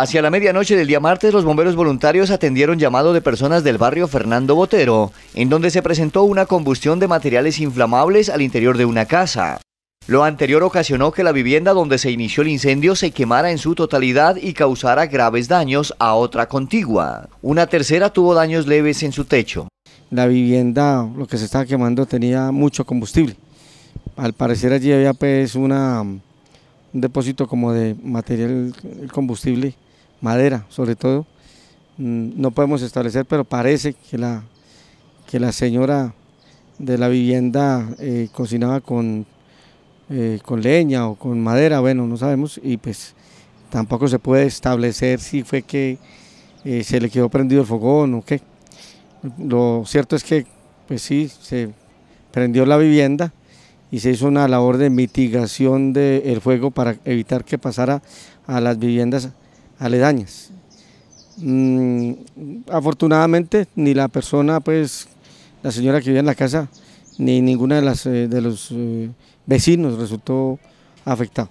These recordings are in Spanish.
Hacia la medianoche del día martes, los bomberos voluntarios atendieron llamado de personas del barrio Fernando Botero, en donde se presentó una combustión de materiales inflamables al interior de una casa. Lo anterior ocasionó que la vivienda donde se inició el incendio se quemara en su totalidad y causara graves daños a otra contigua. Una tercera tuvo daños leves en su techo. La vivienda, lo que se estaba quemando, tenía mucho combustible. Al parecer allí había pues, un depósito como de material combustible madera sobre todo. Mm, no podemos establecer, pero parece que la, que la señora de la vivienda eh, cocinaba con, eh, con leña o con madera, bueno, no sabemos, y pues tampoco se puede establecer si fue que eh, se le quedó prendido el fogón o qué. Lo cierto es que, pues sí, se prendió la vivienda y se hizo una labor de mitigación del fuego para evitar que pasara a las viviendas aledañas. Mm, afortunadamente ni la persona, pues la señora que vivía en la casa, ni ninguna de, las, eh, de los eh, vecinos resultó afectado.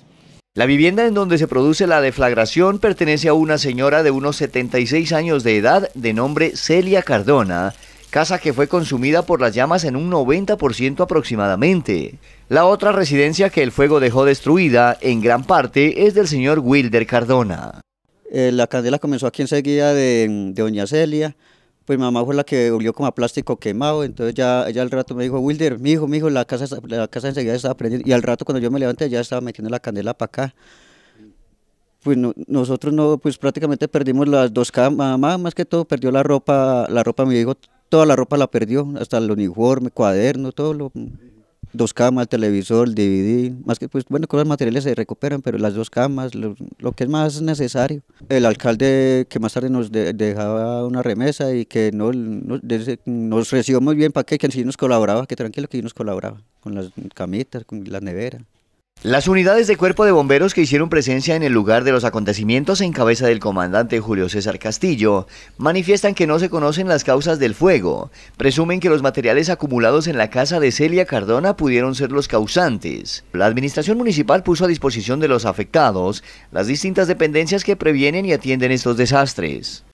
La vivienda en donde se produce la deflagración pertenece a una señora de unos 76 años de edad de nombre Celia Cardona, casa que fue consumida por las llamas en un 90% aproximadamente. La otra residencia que el fuego dejó destruida en gran parte es del señor Wilder Cardona. Eh, la candela comenzó aquí enseguida de, Doña Celia. Pues mamá fue la que olió como a plástico quemado. Entonces ya ella al rato me dijo, Wilder, mi hijo, mi hijo, la casa, la casa enseguida estaba prendida Y al rato cuando yo me levanté ya estaba metiendo la candela para acá. Pues nosotros no, pues prácticamente perdimos las dos camas, mamá más que todo perdió la ropa, la ropa mi hijo, toda la ropa la perdió, hasta el uniforme, cuaderno, todo lo dos camas, televisor, DVD, más que pues bueno, cosas materiales se recuperan, pero las dos camas, lo, que es más necesario. El alcalde que más tarde nos dejaba una remesa y que no, nos recibió muy bien, para que, que sí nos colaboraba, que tranquilo que sí nos colaboraba, con las camitas, con las neveras. Las unidades de cuerpo de bomberos que hicieron presencia en el lugar de los acontecimientos en cabeza del comandante Julio César Castillo manifiestan que no se conocen las causas del fuego, presumen que los materiales acumulados en la casa de Celia Cardona pudieron ser los causantes. La administración municipal puso a disposición de los afectados las distintas dependencias que previenen y atienden estos desastres.